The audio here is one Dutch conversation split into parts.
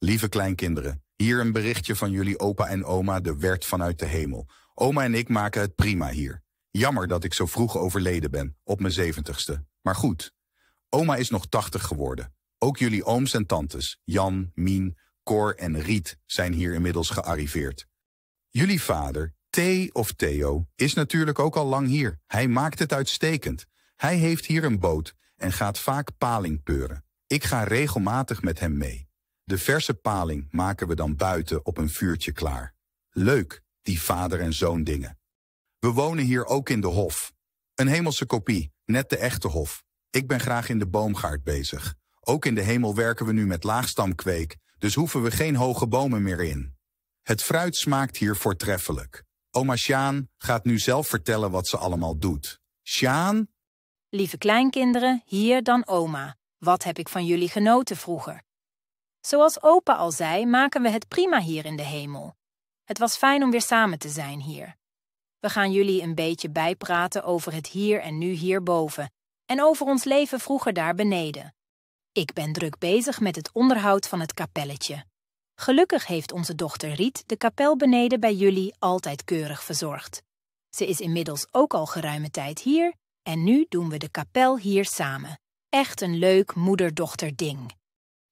Lieve kleinkinderen, hier een berichtje van jullie opa en oma, de wert vanuit de hemel. Oma en ik maken het prima hier. Jammer dat ik zo vroeg overleden ben, op mijn zeventigste. Maar goed, oma is nog tachtig geworden. Ook jullie ooms en tantes, Jan, Mien, Cor en Riet, zijn hier inmiddels gearriveerd. Jullie vader, T of Theo, is natuurlijk ook al lang hier. Hij maakt het uitstekend. Hij heeft hier een boot en gaat vaak paling peuren. Ik ga regelmatig met hem mee. De verse paling maken we dan buiten op een vuurtje klaar. Leuk, die vader en zoon dingen. We wonen hier ook in de hof. Een hemelse kopie, net de echte hof. Ik ben graag in de boomgaard bezig. Ook in de hemel werken we nu met laagstamkweek, dus hoeven we geen hoge bomen meer in. Het fruit smaakt hier voortreffelijk. Oma Sjaan gaat nu zelf vertellen wat ze allemaal doet. Sjaan? Lieve kleinkinderen, hier dan oma. Wat heb ik van jullie genoten vroeger? Zoals opa al zei, maken we het prima hier in de hemel. Het was fijn om weer samen te zijn hier. We gaan jullie een beetje bijpraten over het hier en nu hierboven en over ons leven vroeger daar beneden. Ik ben druk bezig met het onderhoud van het kapelletje. Gelukkig heeft onze dochter Riet de kapel beneden bij jullie altijd keurig verzorgd. Ze is inmiddels ook al geruime tijd hier en nu doen we de kapel hier samen. Echt een leuk moeder-dochter ding.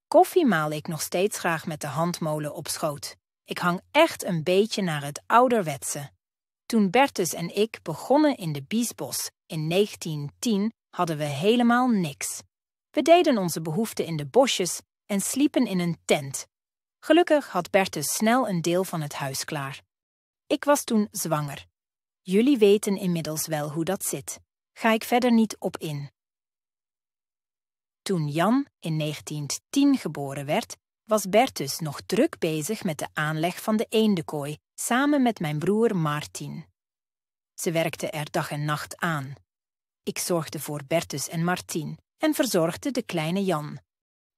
Koffie maal ik nog steeds graag met de handmolen op schoot. Ik hang echt een beetje naar het ouderwetse. Toen Bertus en ik begonnen in de Biesbos in 1910 hadden we helemaal niks. We deden onze behoeften in de bosjes en sliepen in een tent. Gelukkig had Bertus snel een deel van het huis klaar. Ik was toen zwanger. Jullie weten inmiddels wel hoe dat zit. Ga ik verder niet op in. Toen Jan in 1910 geboren werd, was Bertus nog druk bezig met de aanleg van de eendekooi samen met mijn broer Martin. Ze werkten er dag en nacht aan. Ik zorgde voor Bertus en Martin en verzorgde de kleine Jan.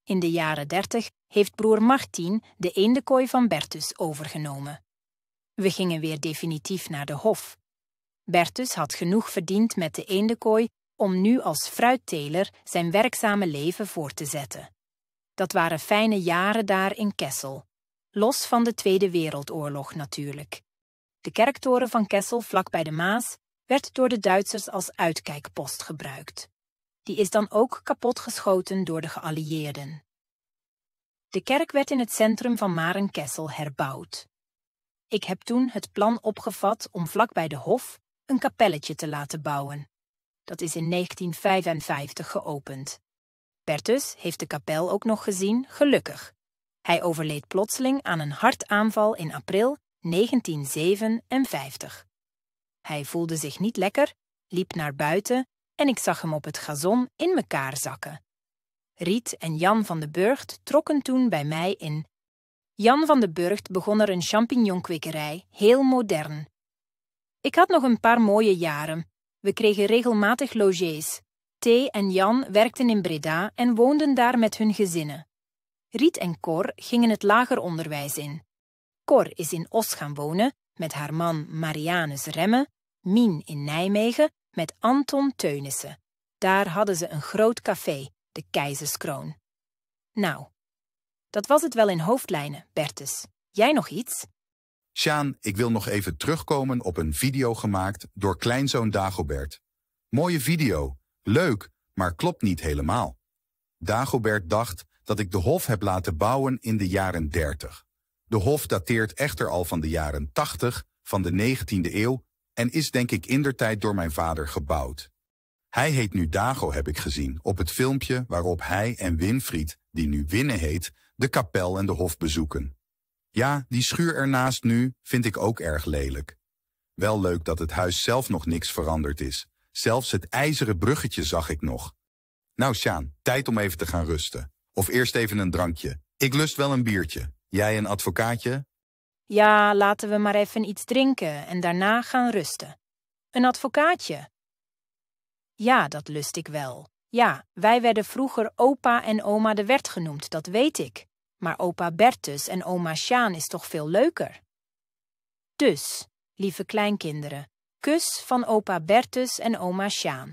In de jaren dertig heeft broer Martin de eendekooi van Bertus overgenomen. We gingen weer definitief naar de hof. Bertus had genoeg verdiend met de eendekooi om nu als fruitteler zijn werkzame leven voort te zetten. Dat waren fijne jaren daar in Kessel. Los van de Tweede Wereldoorlog natuurlijk. De kerktoren van Kessel vlak bij de Maas werd door de Duitsers als uitkijkpost gebruikt. Die is dan ook kapotgeschoten door de geallieerden. De kerk werd in het centrum van Maren-Kessel herbouwd. Ik heb toen het plan opgevat om vlakbij de hof een kapelletje te laten bouwen, dat is in 1955 geopend. Bertus heeft de kapel ook nog gezien, gelukkig. Hij overleed plotseling aan een hartaanval in april 1957. Hij voelde zich niet lekker, liep naar buiten en ik zag hem op het gazon in mekaar zakken. Riet en Jan van de Burgt trokken toen bij mij in. Jan van de Burgt begon er een champignonkwekerij, heel modern. Ik had nog een paar mooie jaren, we kregen regelmatig logies. T en Jan werkten in Breda en woonden daar met hun gezinnen. Riet en Cor gingen het lager onderwijs in. Cor is in Os gaan wonen met haar man Marianus Remme, Mien in Nijmegen met Anton Teunissen. Daar hadden ze een groot café, de Keizerskroon. Nou, dat was het wel in hoofdlijnen, Bertus. Jij nog iets? Sjaan, ik wil nog even terugkomen op een video gemaakt door kleinzoon Dagobert. Mooie video, leuk, maar klopt niet helemaal. Dagobert dacht dat ik de hof heb laten bouwen in de jaren 30. De hof dateert echter al van de jaren 80 van de 19e eeuw en is denk ik indertijd door mijn vader gebouwd. Hij heet nu Dago, heb ik gezien, op het filmpje waarop hij en Winfried, die nu Winne heet, de kapel en de hof bezoeken. Ja, die schuur ernaast nu vind ik ook erg lelijk. Wel leuk dat het huis zelf nog niks veranderd is. Zelfs het ijzeren bruggetje zag ik nog. Nou, Sjaan, tijd om even te gaan rusten. Of eerst even een drankje. Ik lust wel een biertje. Jij een advocaatje? Ja, laten we maar even iets drinken en daarna gaan rusten. Een advocaatje? Ja, dat lust ik wel. Ja, wij werden vroeger opa en oma de Wert genoemd, dat weet ik. Maar opa Bertus en oma Sjaan is toch veel leuker? Dus, lieve kleinkinderen, kus van opa Bertus en oma Sjaan.